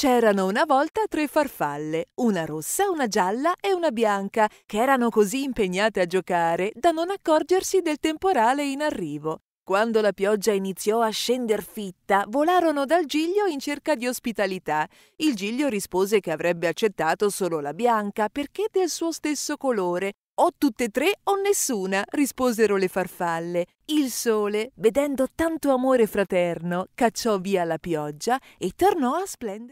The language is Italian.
C'erano una volta tre farfalle, una rossa, una gialla e una bianca, che erano così impegnate a giocare da non accorgersi del temporale in arrivo. Quando la pioggia iniziò a scender fitta, volarono dal Giglio in cerca di ospitalità. Il Giglio rispose che avrebbe accettato solo la bianca perché del suo stesso colore. O tutte e tre o nessuna, risposero le farfalle. Il sole, vedendo tanto amore fraterno, cacciò via la pioggia e tornò a splendere.